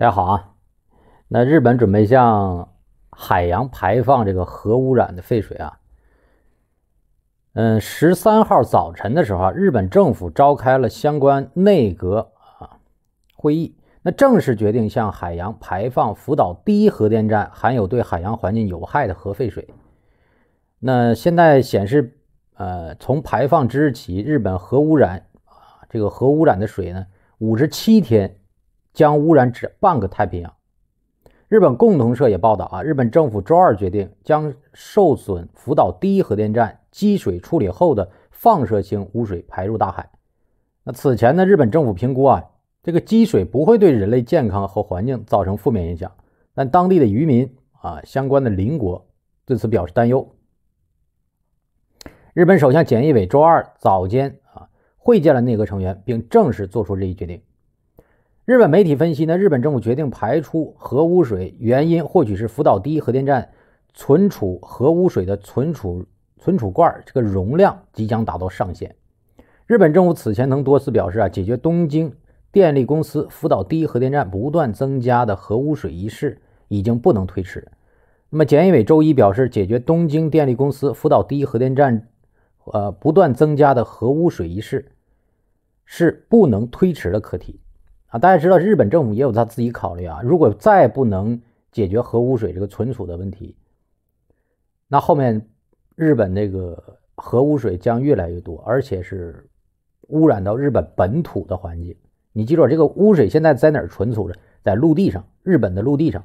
大家好啊，那日本准备向海洋排放这个核污染的废水啊。嗯，十三号早晨的时候，日本政府召开了相关内阁啊会议，那正式决定向海洋排放福岛第一核电站含有对海洋环境有害的核废水。那现在显示，呃，从排放之日起，日本核污染啊，这个核污染的水呢，五十七天。将污染至半个太平洋。日本共同社也报道啊，日本政府周二决定将受损福岛第一核电站积水处理后的放射性污水排入大海。那此前呢，日本政府评估啊，这个积水不会对人类健康和环境造成负面影响。但当地的渔民啊，相关的邻国对此表示担忧。日本首相菅义伟周二早间啊，会见了内阁成员，并正式做出这一决定。日本媒体分析，呢日本政府决定排出核污水原因，或许是福岛第一核电站存储核污水的存储存储罐这个容量即将达到上限。日本政府此前曾多次表示啊，解决东京电力公司福岛第一核电站不断增加的核污水一事已经不能推迟。那么，检义委周一表示，解决东京电力公司福岛第一核电站呃不断增加的核污水一事是不能推迟的课题。啊，大家知道日本政府也有他自己考虑啊。如果再不能解决核污水这个存储的问题，那后面日本这个核污水将越来越多，而且是污染到日本本土的环境。你记住，这个污水现在在哪儿存储着？在陆地上，日本的陆地上。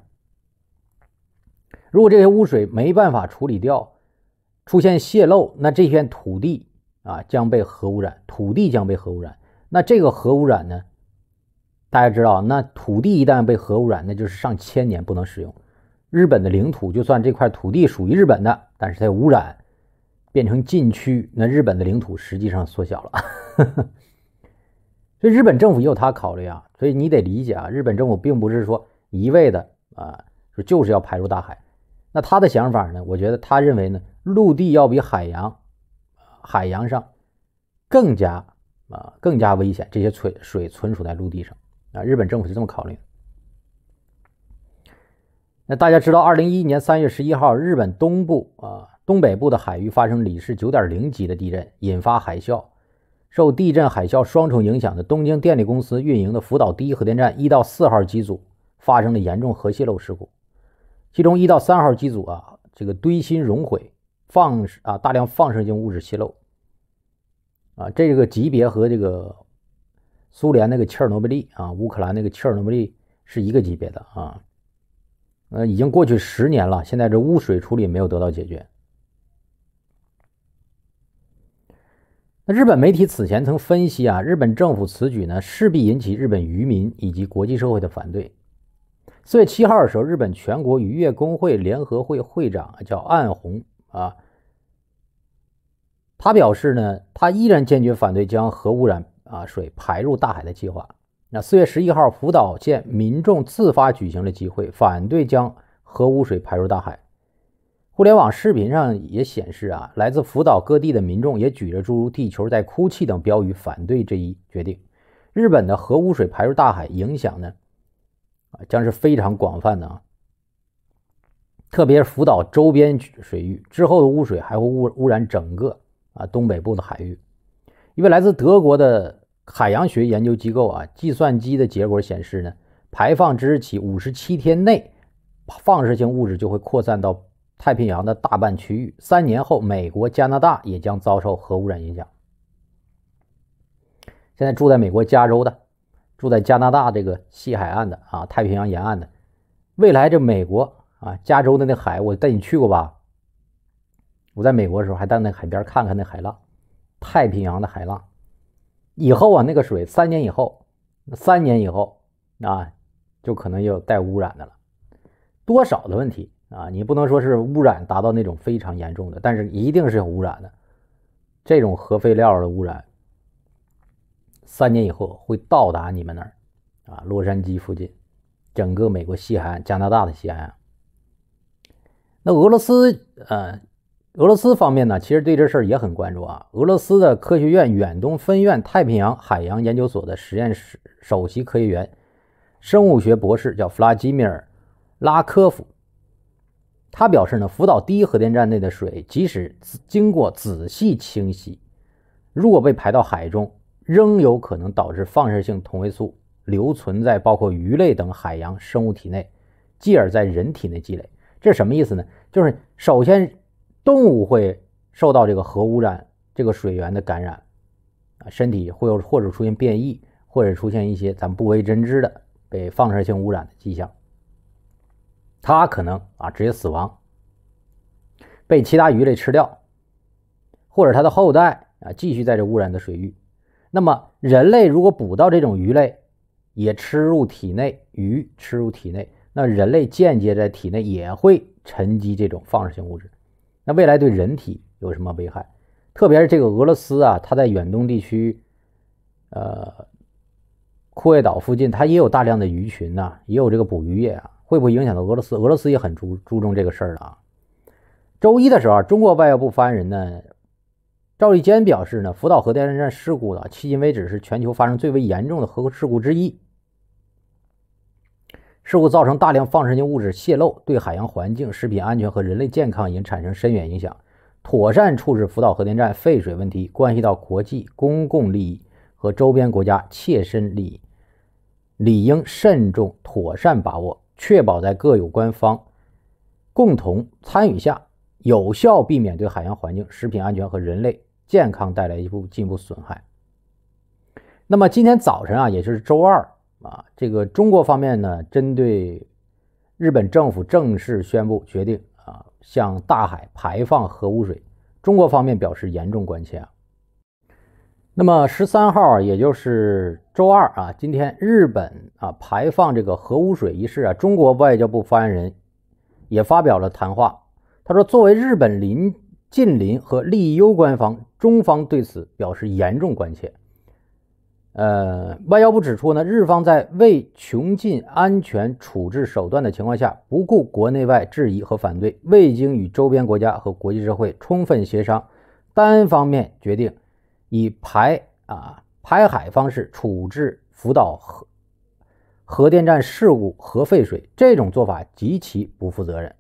如果这些污水没办法处理掉，出现泄漏，那这片土地啊将被核污染，土地将被核污染。那这个核污染呢？大家知道，那土地一旦被核污染，那就是上千年不能使用。日本的领土，就算这块土地属于日本的，但是它有污染，变成禁区，那日本的领土实际上缩小了。所以日本政府也有他考虑啊，所以你得理解啊，日本政府并不是说一味的啊，说就是要排入大海。那他的想法呢？我觉得他认为呢，陆地要比海洋，海洋上更加啊更加危险。这些存水存储在陆地上。啊，日本政府是这么考虑。那大家知道，二零一一年三月十一号，日本东部啊东北部的海域发生里氏九点零级的地震，引发海啸。受地震海啸双重影响的东京电力公司运营的福岛第一核电站一到四号机组发生了严重核泄漏事故，其中一到三号机组啊，这个堆芯熔毁，放啊大量放射性物质泄漏。啊，这个级别和这个。苏联那个切尔诺贝利啊，乌克兰那个切尔诺贝利是一个级别的啊，呃，已经过去十年了，现在这污水处理没有得到解决。那日本媒体此前曾分析啊，日本政府此举呢势必引起日本渔民以及国际社会的反对。四月七号的时候，日本全国渔业工会联合会会长叫岸红啊，他表示呢，他依然坚决反对将核污染。啊，水排入大海的计划。那四月十一号，福岛县民众自发举行了集会，反对将核污水排入大海。互联网视频上也显示，啊，来自福岛各地的民众也举着诸如“地球在哭泣”等标语，反对这一决定。日本的核污水排入大海，影响呢，啊，将是非常广泛的啊。特别是福岛周边水域之后的污水还会污污染整个啊东北部的海域。一位来自德国的海洋学研究机构啊，计算机的结果显示呢，排放之日起五十七天内，放射性物质就会扩散到太平洋的大半区域。三年后，美国、加拿大也将遭受核污染影响。现在住在美国加州的，住在加拿大这个西海岸的啊，太平洋沿岸的，未来这美国啊，加州的那海，我带你去过吧。我在美国的时候还到那海边看看那海浪。太平洋的海浪，以后啊，那个水三年以后，三年以后啊，就可能有带污染的了。多少的问题啊，你不能说是污染达到那种非常严重的，但是一定是有污染的。这种核废料的污染，三年以后会到达你们那儿，啊，洛杉矶附近，整个美国西海岸、加拿大的西海岸。那俄罗斯，呃。俄罗斯方面呢，其实对这事儿也很关注啊。俄罗斯的科学院远东分院太平洋海洋研究所的实验室首席科学员、生物学博士叫弗拉基米尔·拉科夫，他表示呢，福岛第一核电站内的水即使经过仔细清洗，如果被排到海中，仍有可能导致放射性同位素留存在包括鱼类等海洋生物体内，继而在人体内积累。这什么意思呢？就是首先。动物会受到这个核污染这个水源的感染，啊，身体会有或者出现变异，或者出现一些咱们不为人知的被放射性污染的迹象。它可能啊直接死亡，被其他鱼类吃掉，或者它的后代啊继续在这污染的水域。那么人类如果捕到这种鱼类，也吃入体内，鱼吃入体内，那人类间接在体内也会沉积这种放射性物质。那未来对人体有什么危害？特别是这个俄罗斯啊，它在远东地区，呃，库页岛附近，它也有大量的鱼群呐，也有这个捕鱼业啊，会不会影响到俄罗斯？俄罗斯也很注注重这个事儿啊。周一的时候，中国外交部发言人呢，赵立坚表示呢，福岛核电站事故啊，迄今为止是全球发生最为严重的核事故之一。事故造成大量放射性物质泄漏，对海洋环境、食品安全和人类健康已经产生深远影响。妥善处置福岛核电站废水问题，关系到国际公共利益和周边国家切身利益，理应慎重妥善把握，确保在各有关方共同参与下，有效避免对海洋环境、食品安全和人类健康带来一步进一步损害。那么，今天早晨啊，也就是周二。啊，这个中国方面呢，针对日本政府正式宣布决定啊，向大海排放核污水，中国方面表示严重关切啊。那么十三号，也就是周二啊，今天日本啊排放这个核污水一事啊，中国外交部发言人也发表了谈话，他说：“作为日本邻近邻和利益攸关方，中方对此表示严重关切。”呃，外交部指出呢，日方在未穷尽安全处置手段的情况下，不顾国内外质疑和反对，未经与周边国家和国际社会充分协商，单方面决定以排啊排海方式处置福岛核核电站事故核废水，这种做法极其不负责任，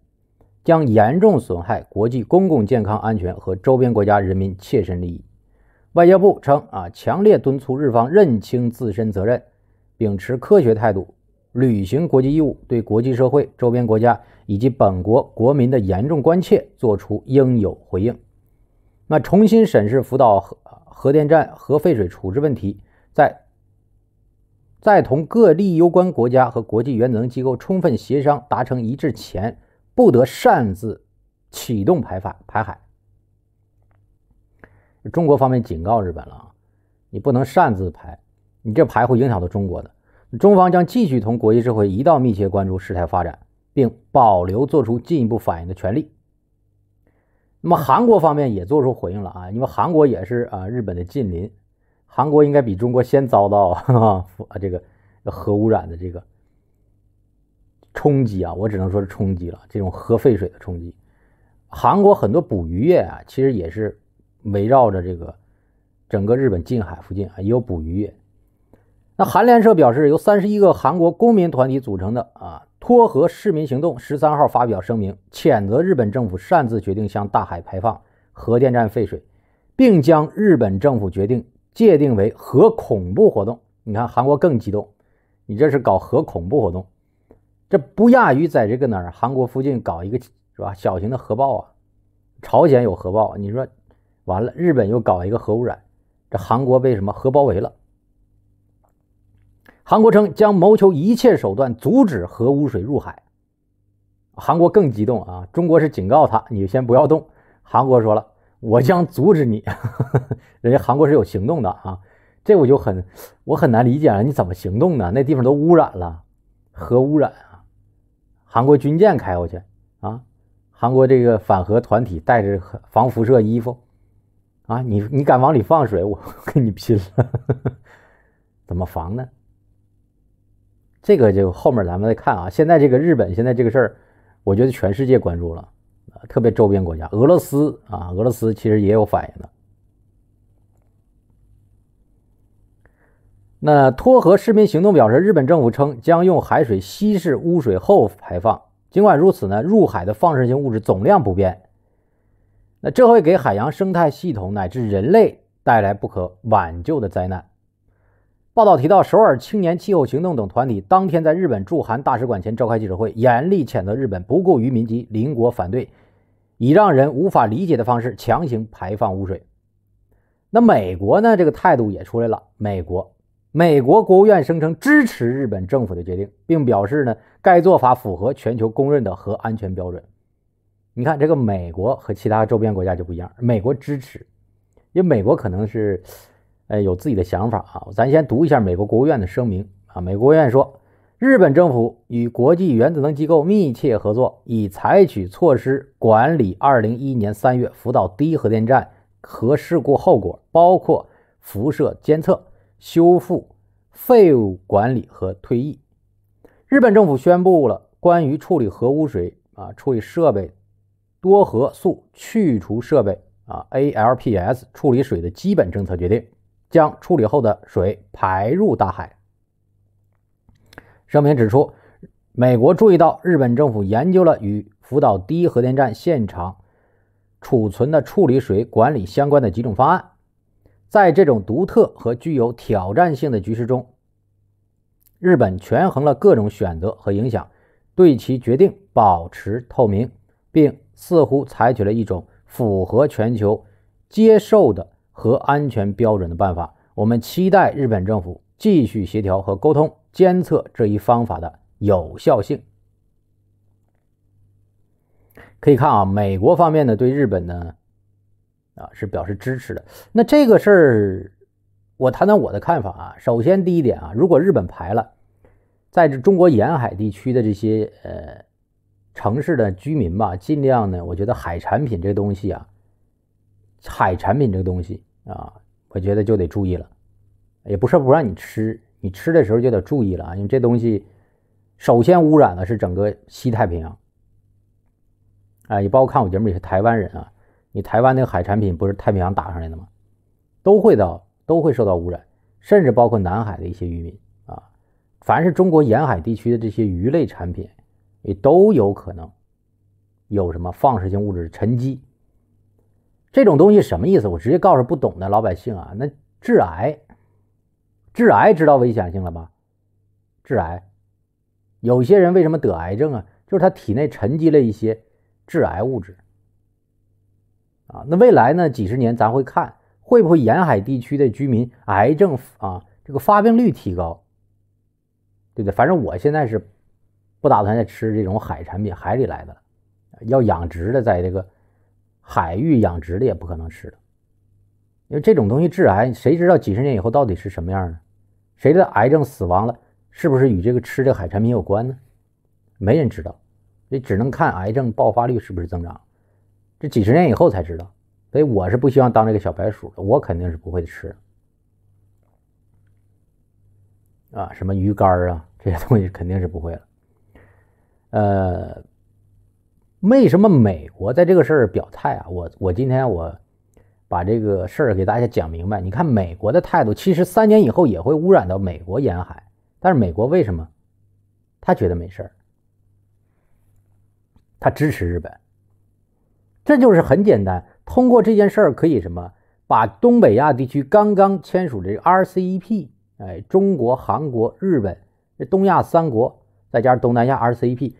将严重损害国际公共健康安全和周边国家人民切身利益。外交部称啊，强烈敦促日方认清自身责任，秉持科学态度，履行国际义务，对国际社会、周边国家以及本国国民的严重关切作出应有回应。那重新审视福岛核核电站核废水处置问题，在在同各利益攸关国家和国际原子能机构充分协商达成一致前，不得擅自启动排放排海。中国方面警告日本了啊，你不能擅自排，你这排会影响到中国的。中方将继续同国际社会一道密切关注事态发展，并保留作出进一步反应的权利。那么韩国方面也做出回应了啊，因为韩国也是啊日本的近邻，韩国应该比中国先遭到啊 这个核污染的这个冲击啊，我只能说是冲击了这种核废水的冲击。韩国很多捕鱼业啊，其实也是。围绕着这个，整个日本近海附近啊也有捕鱼业。那韩联社表示，由三十一个韩国公民团体组成的啊“脱核市民行动”十三号发表声明，谴责日本政府擅自决定向大海排放核电站废水，并将日本政府决定界定为核恐怖活动。你看，韩国更激动，你这是搞核恐怖活动，这不亚于在这个哪儿韩国附近搞一个是吧小型的核爆啊？朝鲜有核爆，你说。完了，日本又搞一个核污染，这韩国被什么核包围了？韩国称将谋求一切手段阻止核污水入海。韩国更激动啊！中国是警告他，你先不要动。韩国说了，我将阻止你。人家韩国是有行动的啊，这我就很我很难理解啊，你怎么行动呢？那地方都污染了，核污染啊！韩国军舰开过去啊，韩国这个反核团体带着防辐射衣服。啊，你你敢往里放水，我 跟你拼了！怎么防呢？这个就后面咱们再看啊。现在这个日本，现在这个事儿，我觉得全世界关注了特别周边国家，俄罗斯啊，俄罗斯其实也有反应的。那托核视频行动表示，日本政府称将用海水稀释污水后排放。尽管如此呢，入海的放射性物质总量不变。那这会给海洋生态系统乃至人类带来不可挽救的灾难。报道提到，首尔青年气候行动等团体当天在日本驻韩大使馆前召开记者会，严厉谴责日本不顾渔民及邻国反对，以让人无法理解的方式强行排放污水。那美国呢？这个态度也出来了。美国美国国务院声称支持日本政府的决定，并表示呢，该做法符合全球公认的核安全标准。你看这个美国和其他周边国家就不一样，美国支持，因为美国可能是，呃有自己的想法啊。咱先读一下美国国务院的声明啊。美国国院说，日本政府与国际原子能机构密切合作，已采取措施管理二零一一年三月福岛第一核电站核事故后果，包括辐射监测、修复、废物管理和退役。日本政府宣布了关于处理核污水啊、处理设备。多核素去除设备啊，ALPS 处理水的基本政策决定，将处理后的水排入大海。声明指出，美国注意到日本政府研究了与福岛第一核电站现场储存的处理水管理相关的几种方案。在这种独特和具有挑战性的局势中，日本权衡了各种选择和影响，对其决定保持透明，并。似乎采取了一种符合全球接受的和安全标准的办法。我们期待日本政府继续协调和沟通，监测这一方法的有效性。可以看啊，美国方面呢对日本呢，啊是表示支持的。那这个事儿，我谈谈我的看法啊。首先，第一点啊，如果日本排了在这中国沿海地区的这些呃。城市的居民吧，尽量呢。我觉得海产品这东西啊，海产品这东西啊，我觉得就得注意了。也不是不让你吃，你吃的时候就得注意了啊。因为这东西首先污染的是整个西太平洋。哎，你包括看我节目也是台湾人啊，你台湾那个海产品不是太平洋打上来的吗？都会的，都会受到污染，甚至包括南海的一些渔民啊。凡是中国沿海地区的这些鱼类产品。也都有可能有什么放射性物质沉积，这种东西什么意思？我直接告诉不懂的老百姓啊，那致癌，致癌知道危险性了吧？致癌，有些人为什么得癌症啊？就是他体内沉积了一些致癌物质啊。那未来呢？几十年咱会看会不会沿海地区的居民癌症啊这个发病率提高，对不对？反正我现在是。不打算再吃这种海产品，海里来的，要养殖的，在这个海域养殖的也不可能吃，因为这种东西致癌，谁知道几十年以后到底是什么样呢？谁的癌症死亡了是不是与这个吃的海产品有关呢？没人知道，你只能看癌症爆发率是不是增长，这几十年以后才知道。所以我是不希望当这个小白鼠的，我肯定是不会吃。啊，什么鱼干啊这些东西肯定是不会了。呃，为什么美国在这个事儿表态啊？我我今天我把这个事儿给大家讲明白。你看美国的态度，其实三年以后也会污染到美国沿海，但是美国为什么他觉得没事儿？他支持日本，这就是很简单。通过这件事儿可以什么？把东北亚地区刚刚签署的 RCEP，哎，中国、韩国、日本这东亚三国，再加上东南亚 RCEP。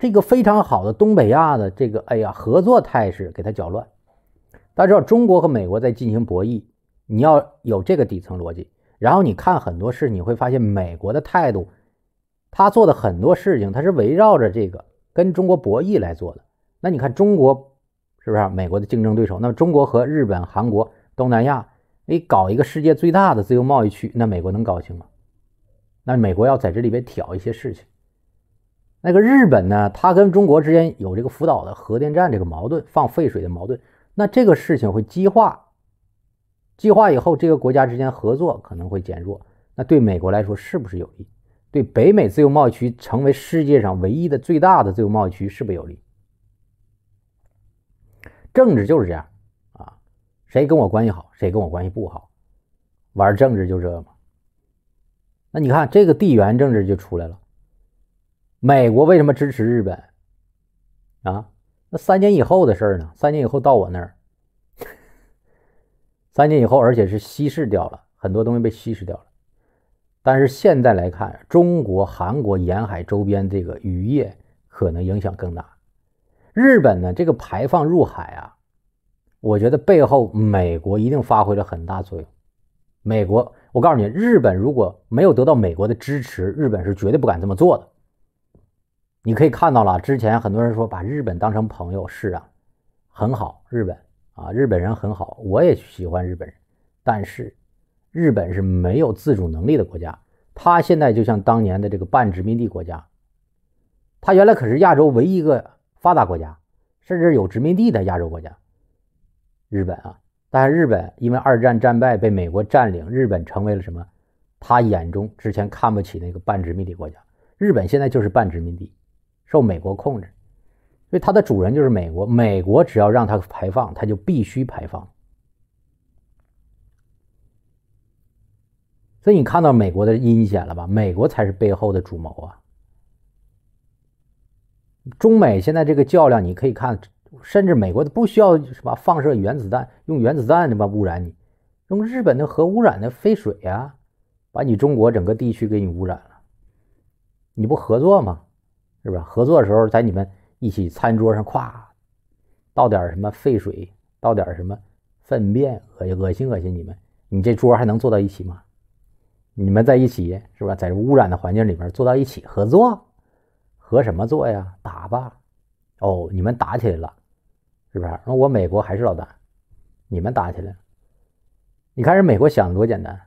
这个非常好的东北亚的这个哎呀合作态势给它搅乱。大家知道中国和美国在进行博弈，你要有这个底层逻辑。然后你看很多事，你会发现美国的态度，他做的很多事情，他是围绕着这个跟中国博弈来做的。那你看中国是不是美国的竞争对手？那么中国和日本、韩国、东南亚，你搞一个世界最大的自由贸易区，那美国能高兴吗？那美国要在这里边挑一些事情。那个日本呢，它跟中国之间有这个福岛的核电站这个矛盾，放废水的矛盾。那这个事情会激化，激化以后，这个国家之间合作可能会减弱。那对美国来说是不是有利？对北美自由贸易区成为世界上唯一的最大的自由贸易区是不是有利？政治就是这样啊，谁跟我关系好，谁跟我关系不好，玩政治就这个嘛。那你看这个地缘政治就出来了。美国为什么支持日本？啊，那三年以后的事儿呢？三年以后到我那儿，三年以后，而且是稀释掉了，很多东西被稀释掉了。但是现在来看，中国、韩国沿海周边这个渔业可能影响更大。日本呢，这个排放入海啊，我觉得背后美国一定发挥了很大作用。美国，我告诉你，日本如果没有得到美国的支持，日本是绝对不敢这么做的。你可以看到了，之前很多人说把日本当成朋友是啊，很好，日本啊，日本人很好，我也喜欢日本人。但是，日本是没有自主能力的国家，它现在就像当年的这个半殖民地国家。它原来可是亚洲唯一一个发达国家，甚至有殖民地的亚洲国家，日本啊。但是日本因为二战战败被美国占领，日本成为了什么？他眼中之前看不起那个半殖民地国家，日本现在就是半殖民地。受美国控制，所以它的主人就是美国。美国只要让它排放，它就必须排放。所以你看到美国的阴险了吧？美国才是背后的主谋啊！中美现在这个较量，你可以看，甚至美国都不需要什么放射原子弹，用原子弹他么污染你，用日本的核污染的废水呀，把你中国整个地区给你污染了，你不合作吗？是不是合作的时候，在你们一起餐桌上，咵，倒点什么废水，倒点什么粪便，恶心恶心恶心你们！你这桌还能坐到一起吗？你们在一起，是不是在污染的环境里面坐到一起合作？合什么作呀？打吧！哦，你们打起来了，是不是？那我美国还是老大，你们打起来，你看人美国想的多简单。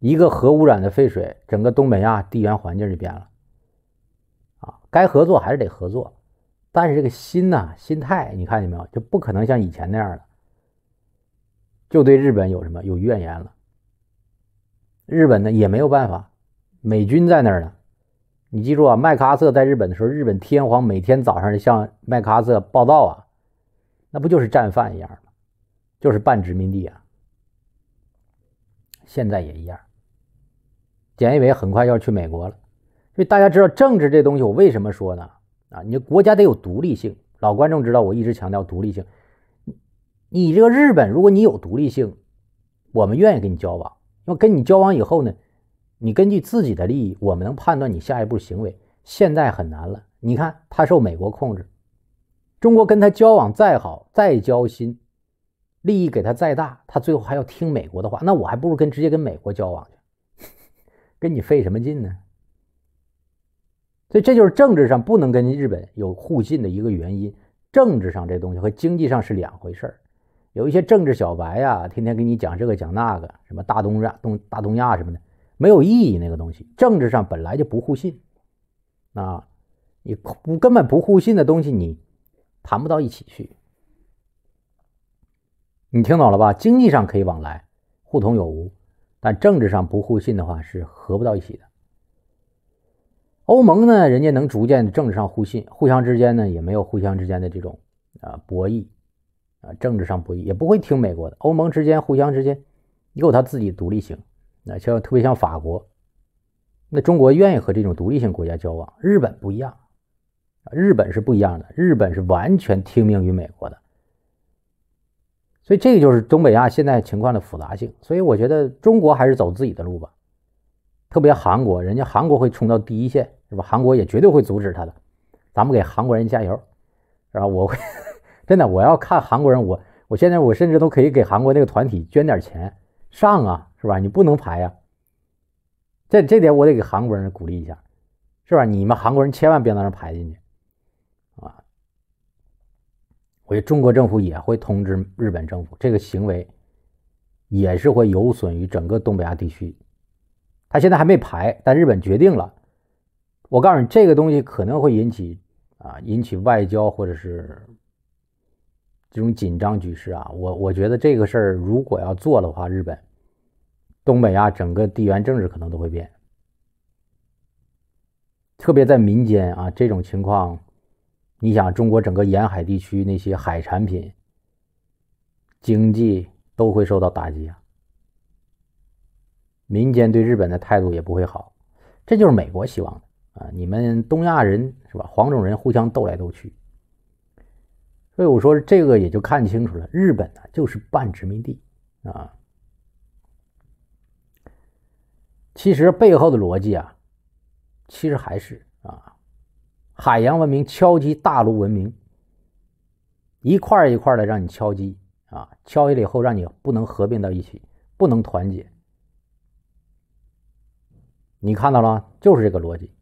一个核污染的废水，整个东北亚地缘环境就变了。该合作还是得合作，但是这个心呐，心态你看见没有？就不可能像以前那样了，就对日本有什么有怨言了。日本呢也没有办法，美军在那儿呢。你记住啊，麦克阿瑟在日本的时候，日本天皇每天早上向麦克阿瑟报道啊，那不就是战犯一样吗？就是半殖民地啊。现在也一样。简一伟很快要去美国了。所以大家知道政治这东西，我为什么说呢？啊，你国家得有独立性。老观众知道，我一直强调独立性。你这个日本，如果你有独立性，我们愿意跟你交往。那么跟你交往以后呢，你根据自己的利益，我们能判断你下一步行为。现在很难了，你看他受美国控制，中国跟他交往再好再交心，利益给他再大，他最后还要听美国的话。那我还不如跟直接跟美国交往去，跟你费什么劲呢？所以这就是政治上不能跟日本有互信的一个原因。政治上这东西和经济上是两回事儿。有一些政治小白呀，天天给你讲这个讲那个，什么大东亚东大东亚什么的，没有意义。那个东西政治上本来就不互信啊，你根本不互信的东西，你谈不到一起去。你听懂了吧？经济上可以往来互通有无，但政治上不互信的话是合不到一起的。欧盟呢，人家能逐渐政治上互信，互相之间呢也没有互相之间的这种啊博弈，啊政治上博弈也不会听美国的。欧盟之间互相之间有他自己独立性，那像特别像法国。那中国愿意和这种独立性国家交往，日本不一样，日本是不一样的，日本是完全听命于美国的。所以这个就是东北亚现在情况的复杂性。所以我觉得中国还是走自己的路吧，特别韩国，人家韩国会冲到第一线。是吧？韩国也绝对会阻止他的，咱们给韩国人加油，是吧？我会 真的，我要看韩国人，我我现在我甚至都可以给韩国那个团体捐点钱，上啊，是吧？你不能排呀，这这点我得给韩国人鼓励一下，是吧？你们韩国人千万别让那排进去，啊！我觉得中国政府也会通知日本政府，这个行为也是会有损于整个东北亚地区。他现在还没排，但日本决定了。我告诉你，这个东西可能会引起啊，引起外交或者是这种紧张局势啊。我我觉得这个事儿如果要做的话，日本、东北亚整个地缘政治可能都会变。特别在民间啊，这种情况，你想，中国整个沿海地区那些海产品经济都会受到打击，啊，民间对日本的态度也不会好。这就是美国希望的。啊，你们东亚人是吧？黄种人互相斗来斗去，所以我说这个也就看清楚了。日本呢，就是半殖民地啊。其实背后的逻辑啊，其实还是啊，海洋文明敲击大陆文明，一块一块的让你敲击啊，敲下来以后让你不能合并到一起，不能团结。你看到了，就是这个逻辑。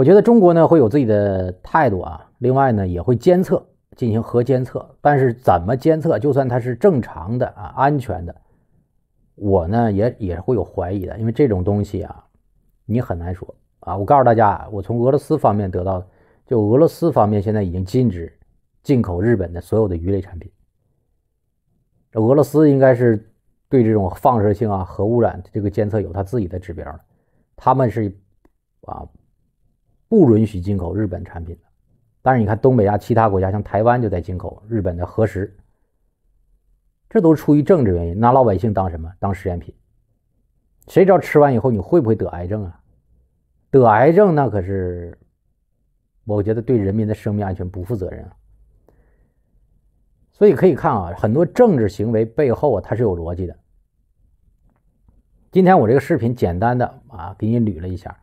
我觉得中国呢会有自己的态度啊，另外呢也会监测进行核监测，但是怎么监测？就算它是正常的啊，安全的，我呢也也会有怀疑的，因为这种东西啊，你很难说啊。我告诉大家，我从俄罗斯方面得到，就俄罗斯方面现在已经禁止进口日本的所有的鱼类产品。俄罗斯应该是对这种放射性啊、核污染这个监测有它自己的指标，他们是啊。不允许进口日本产品，但是你看东北亚其他国家，像台湾就在进口日本的核食，这都是出于政治原因，拿老百姓当什么？当实验品？谁知道吃完以后你会不会得癌症啊？得癌症那可是，我觉得对人民的生命安全不负责任啊。所以可以看啊，很多政治行为背后啊，它是有逻辑的。今天我这个视频简单的啊，给你捋了一下。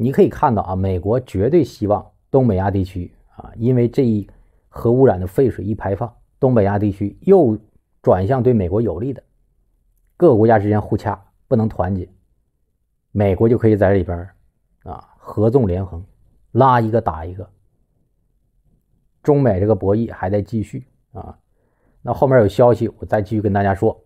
你可以看到啊，美国绝对希望东北亚地区啊，因为这一核污染的废水一排放，东北亚地区又转向对美国有利的，各个国家之间互掐，不能团结，美国就可以在里边啊合纵连横，拉一个打一个。中美这个博弈还在继续啊，那后面有消息我再继续跟大家说。